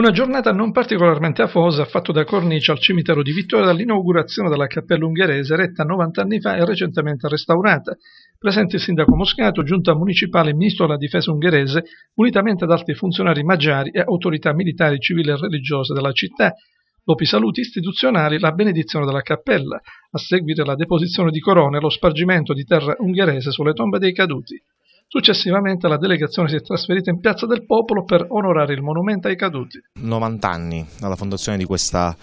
Una giornata non particolarmente afosa, fatto da cornice al cimitero di Vittoria dall'inaugurazione della cappella ungherese retta 90 anni fa e recentemente restaurata. Presente il sindaco Moscato, giunta municipale e ministro della difesa ungherese, unitamente ad altri funzionari magiari e autorità militari, civili e religiose della città. Dopo i saluti istituzionali, la benedizione della cappella, a seguire la deposizione di corone e lo spargimento di terra ungherese sulle tombe dei caduti. Successivamente la delegazione si è trasferita in Piazza del Popolo per onorare il monumento ai caduti. 90 anni dalla fondazione di questa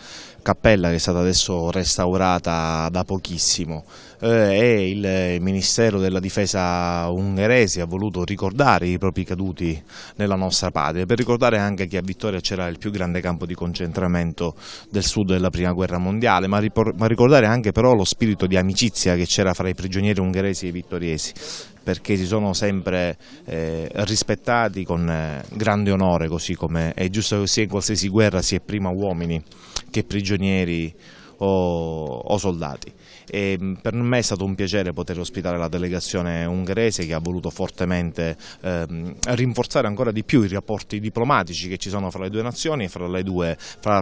cappella che è stata adesso restaurata da pochissimo eh, e il Ministero della Difesa ungherese ha voluto ricordare i propri caduti nella nostra patria per ricordare anche che a Vittoria c'era il più grande campo di concentramento del sud della prima guerra mondiale ma, ricordare anche però lo spirito di amicizia che c'era fra i prigionieri ungheresi e i vittoriesi perché si sono sempre eh, rispettati con eh, grande onore, così come è giusto che sia in qualsiasi guerra, sia prima uomini che prigionieri o, o soldati. E mm, per me è stato un piacere poter ospitare la delegazione ungherese che ha voluto fortemente ehm, rinforzare ancora di più i rapporti diplomatici che ci sono fra le due nazioni, fra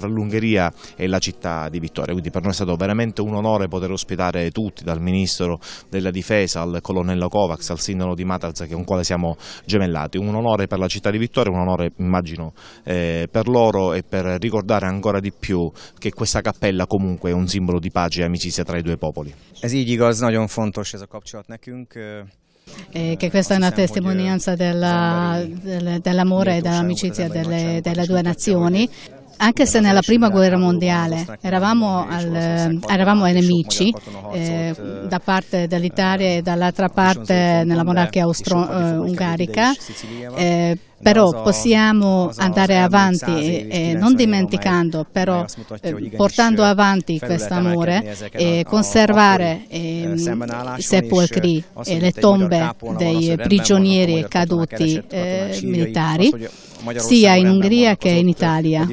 l'Ungheria e la città di Vittoria. Quindi per noi è stato veramente un onore poter ospitare tutti, dal Ministro della Difesa al colonnello Kovacs, al sindaco di Matarza con quale siamo gemellati. Un onore per la città di Vittoria, un onore immagino eh, per loro e per ricordare ancora di più che questa cappella comunque comunque un simbolo di pace e amicizia tra i due popoli. Eh, eh che questa è una testimonianza dell'amore e dell'amicizia delle, delle due nazioni anche se nella prima guerra mondiale eravamo, al, eh, eravamo nemici eh, da parte dell'Italia e dall'altra parte nella monarchia austro-ungarica, eh, eh, però possiamo andare avanti eh, non dimenticando, però eh, portando avanti questo amore e conservare i ehm, sepolcri e le tombe dei prigionieri caduti militari. Magyarországon Sia in Ungheria che in Italia.